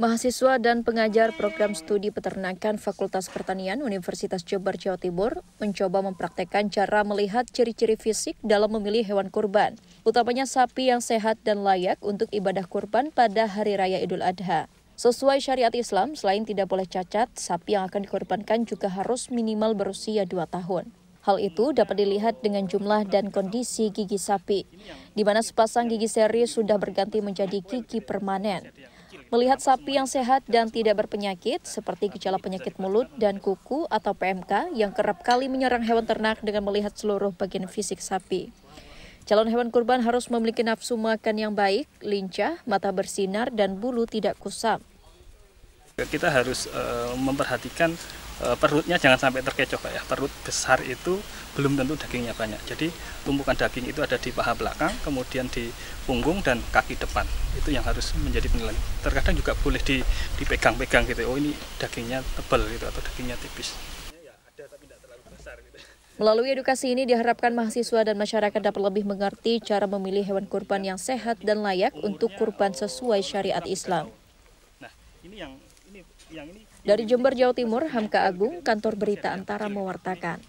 Mahasiswa dan pengajar program studi peternakan Fakultas Pertanian Universitas Jember Jawa Timur mencoba mempraktekkan cara melihat ciri-ciri fisik dalam memilih hewan kurban, utamanya sapi yang sehat dan layak untuk ibadah kurban pada Hari Raya Idul Adha. Sesuai syariat Islam, selain tidak boleh cacat, sapi yang akan dikorbankan juga harus minimal berusia 2 tahun. Hal itu dapat dilihat dengan jumlah dan kondisi gigi sapi, di mana sepasang gigi seri sudah berganti menjadi gigi permanen. Melihat sapi yang sehat dan tidak berpenyakit, seperti gejala penyakit mulut dan kuku atau PMK yang kerap kali menyerang hewan ternak dengan melihat seluruh bagian fisik sapi. Calon hewan kurban harus memiliki nafsu makan yang baik, lincah, mata bersinar, dan bulu tidak kusam. Kita harus uh, memperhatikan uh, perutnya jangan sampai terkecoh Pak ya. Perut besar itu belum tentu dagingnya banyak. Jadi tumpukan daging itu ada di paha belakang, kemudian di punggung dan kaki depan. Itu yang harus menjadi penilaian. Terkadang juga boleh di, dipegang-pegang gitu. Oh ini dagingnya tebal gitu atau dagingnya tipis. Melalui edukasi ini diharapkan mahasiswa dan masyarakat dapat lebih mengerti cara memilih hewan kurban yang sehat dan layak untuk kurban sesuai syariat Islam. Nah, ini yang dari Jember, Jawa Timur, Hamka Agung, Kantor Berita Antara mewartakan.